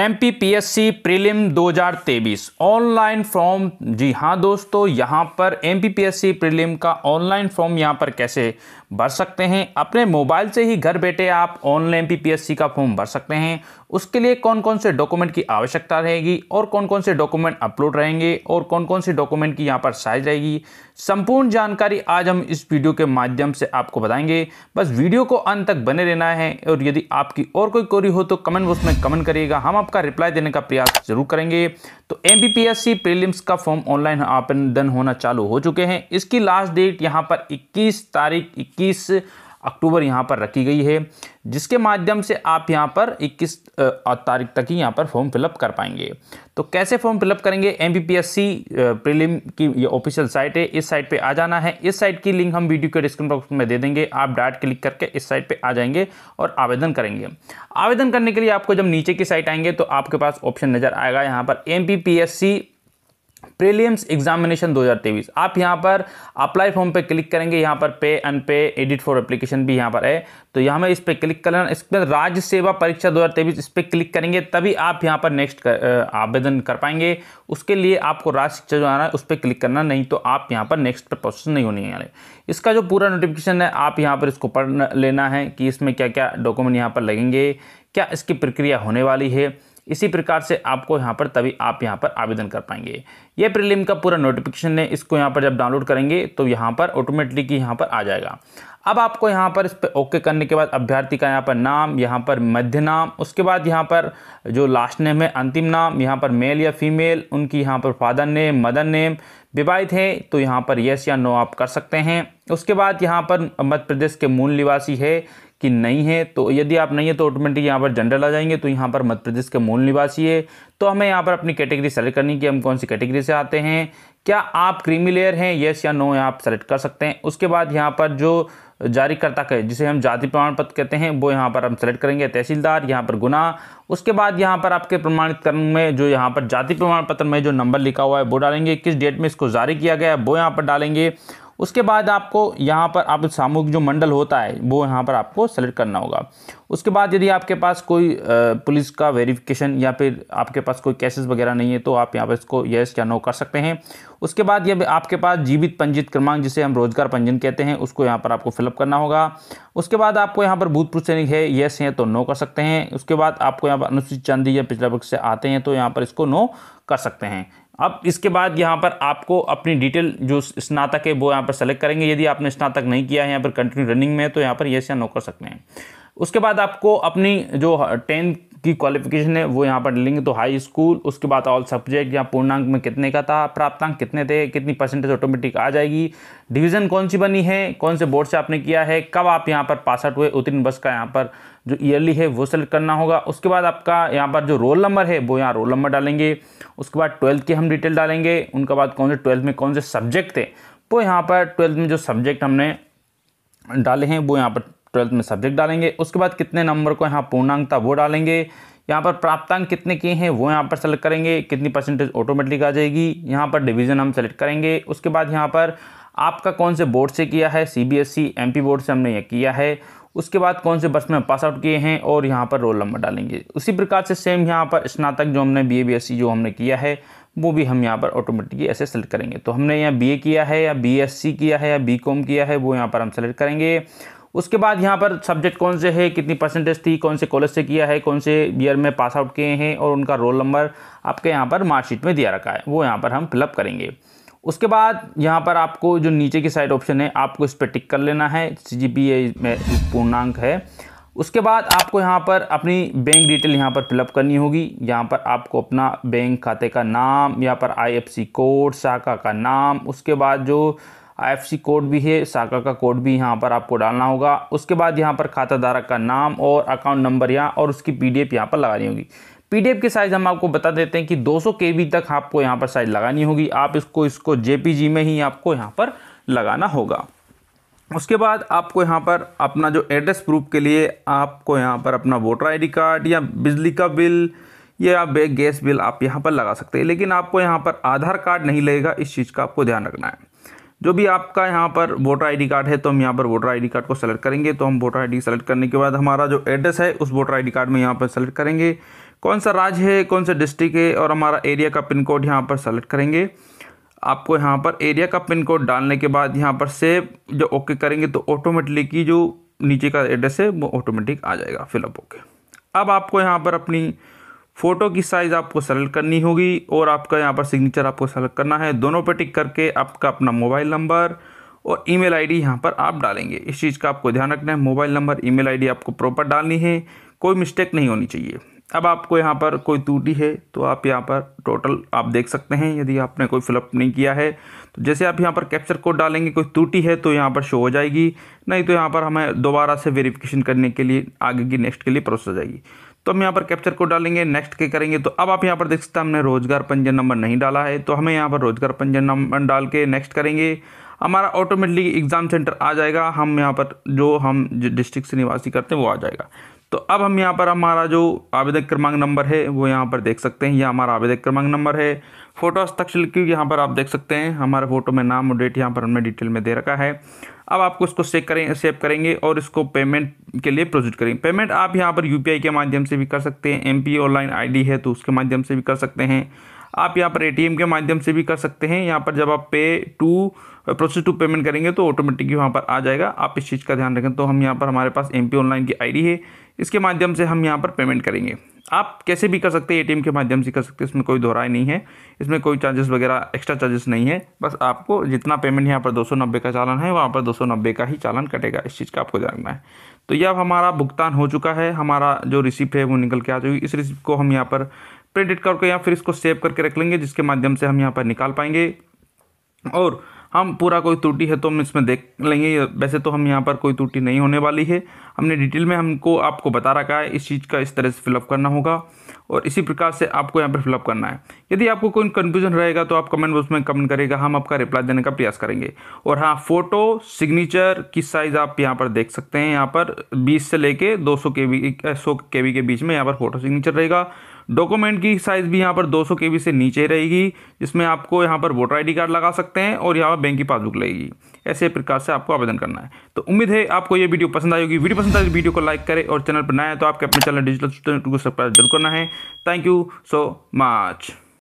M P P S C prelim दो हजार तेईस ऑनलाइन फॉर्म जी हाँ दोस्तों यहाँ पर M P P S C prelim का ऑनलाइन फॉर्म यहाँ पर कैसे भर सकते हैं अपने मोबाइल से ही घर बैठे आप online M P P S C का फॉर्म भर सकते हैं उसके लिए कौन कौन से डॉक्यूमेंट की आवश्यकता रहेगी और कौन कौन से डॉक्यूमेंट अपलोड रहेंगे और कौन कौन से डॉक्यूमेंट की यहाँ पर साइज रहेगी संपूर्ण जानकारी आज हम इस वीडियो के माध्यम से आपको बताएंगे बस वीडियो को अंत तक बने रहना है और यदि आपकी और कोई क्वेरी हो तो कमेंट बॉक्स में कमेंट करिएगा हम आपका रिप्लाई देने का प्रयास जरूर करेंगे तो एम प्रीलिम्स का फॉर्म ऑनलाइन आवेदन होना चालू हो चुके हैं इसकी लास्ट डेट यहाँ पर 21 तारीख 21 अक्टूबर यहाँ पर रखी गई है जिसके माध्यम से आप यहाँ पर 21 तारीख तक ही यहाँ पर फॉर्म फिलअप कर पाएंगे तो कैसे फॉर्म फिलअप करेंगे एम प्रीलिम की ये ऑफिशियल साइट है इस साइट पे आ जाना है इस साइट की लिंक हम वीडियो के डिस्क्रिप्शन बॉक्स में दे देंगे आप डायरेक्ट क्लिक करके इस साइट पे आ जाएंगे और आवेदन करेंगे आवेदन करने के लिए आपको जब नीचे की साइट आएंगे तो आपके पास ऑप्शन नज़र आएगा यहाँ पर एम प्रीलियम्स एग्जामिनेशन 2023 आप यहाँ पर अप्लाई फॉर्म पे क्लिक करेंगे यहाँ पर पे अन पे एडिट फॉर एप्लीकेशन भी यहाँ पर है तो यहाँ में इस पर क्लिक करना पर राज्य सेवा परीक्षा 2023 इस पर क्लिक करेंगे तभी आप यहाँ पर नेक्स्ट आवेदन कर पाएंगे उसके लिए आपको राज्य शिक्षा जो आना है उस पर क्लिक करना नहीं तो आप यहाँ पर नेक्स्ट पर प्रोसेस नहीं होने वाले इसका जो पूरा नोटिफिकेशन है आप यहाँ पर इसको पढ़ लेना है कि इसमें क्या क्या डॉक्यूमेंट यहाँ पर लगेंगे क्या इसकी प्रक्रिया होने वाली है इसी प्रकार से आपको यहाँ पर तभी आप यहाँ पर आवेदन कर पाएंगे ये प्रीलिम का पूरा नोटिफिकेशन है इसको यहाँ पर जब डाउनलोड करेंगे तो यहाँ पर ऑटोमेटिकली यहाँ पर आ जाएगा अब आपको यहाँ पर इस पर ओके करने के बाद अभ्यर्थी का यहाँ पर नाम यहाँ पर मध्य नाम उसके बाद यहाँ पर जो लास्ट नेम है अंतिम नाम यहाँ पर मेल या फीमेल उनकी यहाँ पर फादर नेम मदर नेम विवाहित है तो यहाँ पर यस या नो आप कर सकते हैं उसके बाद यहाँ पर मध्य प्रदेश के मूल निवासी है कि नहीं है तो यदि आप नहीं है तो ऑटोमेटिक यहाँ पर जनरल आ जाएंगे तो यहाँ पर मध्य प्रदेश के मूल निवासी है तो हमें यहाँ पर अपनी कैटेगरी सेलेक्ट करनी कि हम कौन सी कैटेगरी से आते हैं क्या आप क्रीमी लेयर हैं येस या नो आप सेलेक्ट कर सकते हैं उसके बाद यहाँ पर जो जारीकर्ता के जिसे हम जाति प्रमाण पत्र कहते हैं वो यहाँ पर हम सेलेक्ट करेंगे तहसीलदार यहाँ पर गुना उसके बाद यहाँ पर आपके प्रमाणित में जो यहाँ पर जाति प्रमाण पत्र में जो नंबर लिखा हुआ है वो डालेंगे किस डेट में इसको जारी किया गया है वो यहाँ पर डालेंगे उसके बाद आपको यहाँ पर आप सामूहिक जो मंडल होता है वो यहाँ पर आपको सेलेक्ट करना होगा उसके बाद यदि आपके पास कोई पुलिस का वेरिफिकेशन या फिर आपके पास कोई कैसेस वगैरह नहीं है तो आप यहाँ पर इसको यस या नो कर सकते हैं उसके बाद ये आपके पास जीवित पंजीत क्रमांक जिसे हम रोजगार पंजीयन कहते हैं उसको यहाँ पर आपको फिलअप करना होगा उसके बाद आपको यहाँ पर भूतपूर्व सैनिक है येस है तो नो कर सकते हैं उसके बाद आपको यहाँ पर अनुसूचित चांदी या पिछड़ा वर्ग से आते हैं तो यहाँ पर इसको नो कर सकते हैं अब इसके बाद यहाँ पर आपको अपनी डिटेल जो स्नातक है वो यहाँ पर सेलेक्ट करेंगे यदि आपने स्नातक नहीं किया है यहाँ पर कंटिन्यू रनिंग में तो यहाँ पर यस या नो कर सकते हैं उसके बाद आपको अपनी जो टेंथ की क्वालिफिकेशन है वो यहाँ पर लेंगे तो हाई स्कूल उसके बाद ऑल सब्जेक्ट या पूर्णांक में कितने का था प्राप्तांक कितने थे कितनी परसेंटेज ऑटोमेटिक आ जाएगी डिवीज़न कौन सी बनी है कौन से बोर्ड से आपने किया है कब आप यहाँ पर पास आउट हुए उत्तीर्ण बस का यहाँ पर जो ईयरली है वो सेलेक्ट करना होगा उसके बाद आपका यहाँ पर जो रोल नंबर है वो यहाँ रोल नंबर डालेंगे उसके बाद ट्वेल्थ की हम डिटेल डालेंगे उनके बाद कौन से ट्वेल्थ में कौन से सब्जेक्ट थे वो यहाँ पर ट्वेल्थ में जो सब्जेक्ट हमने डाले हैं वो यहाँ पर ट्वेल्थ में सब्जेक्ट डालेंगे उसके बाद कितने नंबर को यहाँ पूर्णांक था वो डालेंगे यहाँ पर प्राप्तांक कितने किए हैं वो यहाँ पर सेलेक्ट करेंगे कितनी परसेंटेज ऑटोमेटिक आ जाएगी यहाँ पर डिवीज़न हम सेलेक्ट करेंगे उसके बाद यहाँ पर आपका कौन से बोर्ड से किया है C B S M P board से हमने ये किया है उसके बाद कौन से बस में पास आउट किए हैं और यहाँ पर रोल नंबर डालेंगे उसी प्रकार से सेम यहाँ पर स्नातक जो हमने B A B S C जो हमने किया है वो भी हम यहाँ पर ऑटोमेटिकली ऐसे सेलेक्ट करेंगे तो हमने यहाँ बी ए किया है या बी एस सी किया है या बी कॉम किया है वो यहाँ पर हम सेलेक्ट करेंगे उसके बाद यहाँ पर सब्जेक्ट कौन से है कितनी परसेंटेज थी कौन से कॉलेज से किया है कौन से ईयर में पास आउट किए हैं और उनका रोल नंबर आपके यहाँ पर मार्कशीट में दिया रखा है वो यहाँ पर हम फिलअप करेंगे उसके बाद यहाँ पर आपको जो नीचे की साइड ऑप्शन है आपको इस पर टिक कर लेना है सी जी पी में पूर्णांक है उसके बाद आपको यहाँ पर अपनी बैंक डिटेल यहाँ पर फिलअप करनी होगी यहाँ पर आपको अपना बैंक खाते का नाम यहाँ पर आईएफसी कोड शाखा का नाम उसके बाद जो आईएफसी कोड भी है साका का कोड भी यहाँ पर आपको डालना होगा उसके बाद यहाँ पर खाता धारक का नाम और अकाउंट नंबर यहाँ और उसकी पी यहाँ पर लगानी होगी पीडीएफ की साइज़ हम आपको बता देते हैं कि 200 केबी तक आपको यहाँ पर साइज़ लगानी होगी आप इसको इसको जेपीजी में ही आपको यहाँ पर लगाना होगा उसके बाद आपको यहाँ पर अपना जो एड्रेस प्रूफ के लिए आपको यहाँ पर अपना वोटर आईडी कार्ड या बिजली का बिल या बे गैस बिल आप यहाँ पर लगा सकते हैं लेकिन आपको यहाँ पर आधार कार्ड नहीं लगेगा इस चीज़ का आपको ध्यान रखना है जो भी आपका यहाँ पर वोटर आईडी कार्ड है तो हम यहाँ पर वोटर आईडी कार्ड को सेलेक्ट करेंगे तो हम वोटर आईडी सेलेक्ट करने के बाद हमारा जो एड्रेस है उस वोटर आईडी कार्ड में यहाँ पर सेलेक्ट करेंगे कौन सा राज्य है कौन सा डिस्ट्रिक्ट है और हमारा एरिया का पिन कोड यहाँ पर सेलेक्ट करेंगे आपको यहाँ पर एरिया का पिन कोड डालने के बाद यहाँ पर सेव जो ओके करेंगे तो ऑटोमेटिकली की जो नीचे का एड्रेस है वो ऑटोमेटिक आ जाएगा फिलअप ओके अब आपको यहाँ पर अपनी फ़ोटो की साइज़ आपको सेलेक्ट करनी होगी और आपका यहाँ पर सिग्नेचर आपको सेलेक्ट करना है दोनों पे टिक करके आपका अपना मोबाइल नंबर और ईमेल आईडी यहाँ पर आप डालेंगे इस चीज़ का आपको ध्यान रखना है मोबाइल नंबर ईमेल आईडी आपको प्रॉपर डालनी है कोई मिस्टेक नहीं होनी चाहिए अब आपको यहाँ पर कोई त्रुटि है तो आप यहाँ पर टोटल आप देख सकते हैं यदि आपने कोई फिलअप नहीं किया है तो जैसे आप यहाँ पर कैप्चर कोड डालेंगे कोई त्रुटि है तो यहाँ पर शो हो जाएगी नहीं तो यहाँ पर हमें दोबारा से वेरिफिकेशन करने के लिए आगे की नेक्स्ट के लिए प्रोसेस हो जाएगी तो हम यहाँ पर कैप्चर को डालेंगे नेक्स्ट के करेंगे तो अब आप यहाँ पर देख सकते हैं हमने रोजगार पंजीयन नंबर नहीं डाला है तो हमें यहाँ पर रोजगार पंजीयन नंबर डाल के नेक्स्ट करेंगे हमारा ऑटोमेटिकली एग्ज़ाम सेंटर आ जाएगा हम यहाँ पर जो हम डिस्ट्रिक्ट से निवासी करते हैं वो आ जाएगा तो अब हम यहाँ पर हमारा जो आवेदक क्रमांक नंबर है वो यहाँ पर देख सकते हैं यह हमारा आवेदक क्रमांक नंबर है फोटो हस्ताक्षर की यहाँ पर आप देख सकते हैं हमारे फोटो में नाम और डेट यहाँ पर हमने डिटेल में दे रखा है अब आपको इसको सेव करें सेव करेंगे और इसको पेमेंट के लिए प्रोसीड करेंगे पेमेंट आप यहाँ पर यू के माध्यम से भी कर सकते हैं एम ऑनलाइन आई है तो उसके माध्यम से भी कर सकते हैं आप यहाँ पर ए के माध्यम से भी कर सकते हैं यहाँ पर जब आप पे टू प्रोसेस टू पेमेंट करेंगे तो ऑटोमेटिक यहाँ पर आ जाएगा आप इस चीज़ का ध्यान रखें तो हम यहाँ पर हमारे पास एम ऑनलाइन की आई है इसके माध्यम से हम यहाँ पर पेमेंट करेंगे आप कैसे भी कर सकते हैं एटीएम के माध्यम से कर सकते हैं इसमें कोई दोहराई नहीं है इसमें कोई चार्जेस वगैरह एक्स्ट्रा चार्जेस नहीं है बस आपको जितना पेमेंट यहाँ पर 290 का चालान है वहाँ पर 290 का ही चालान कटेगा इस चीज़ का आपको जानना है तो यह हमारा भुगतान हो चुका है हमारा जो रिसिप्ट है वो निकल के आ चुकी इस रिसिप्ट को हम यहाँ पर प्रिंटेड कार्ड करके या फिर इसको सेव करके रख लेंगे जिसके माध्यम से हम यहाँ पर निकाल पाएंगे और हम पूरा कोई त्रुटि है तो हम इसमें देख लेंगे वैसे तो हम यहाँ पर कोई त्रुटि नहीं होने वाली है हमने डिटेल में हमको आपको बता रखा है इस चीज़ का इस तरह से फिलअप करना होगा और इसी प्रकार से आपको यहाँ पर फिलअप करना है यदि आपको कोई कन्फ्यूजन रहेगा तो आप कमेंट बॉक्स में कमेंट करेगा हम आपका रिप्लाई देने का प्रयास करेंगे और हाँ फोटो सिग्नेचर की साइज़ आप यहाँ पर देख सकते हैं यहाँ पर बीस से लेके दो सौ के वी सौ के के बीच में यहाँ पर फोटो सिग्नेचर रहेगा डॉक्यूमेंट की साइज़ भी यहाँ पर 200 बी से नीचे रहेगी जिसमें आपको यहाँ पर वोटर आईडी कार्ड लगा सकते हैं और यहाँ पर बैंक की पासबुक लगेगी ऐसे प्रकार से आपको आवेदन करना है तो उम्मीद है आपको ये वीडियो पसंद आएगी वीडियो पसंद आएगी तो वीडियो को लाइक करें और चैनल पर नया है तो आपके अपने चैनल डिजिटल को सब्सक्राइब जरूर करना है थैंक यू सो मच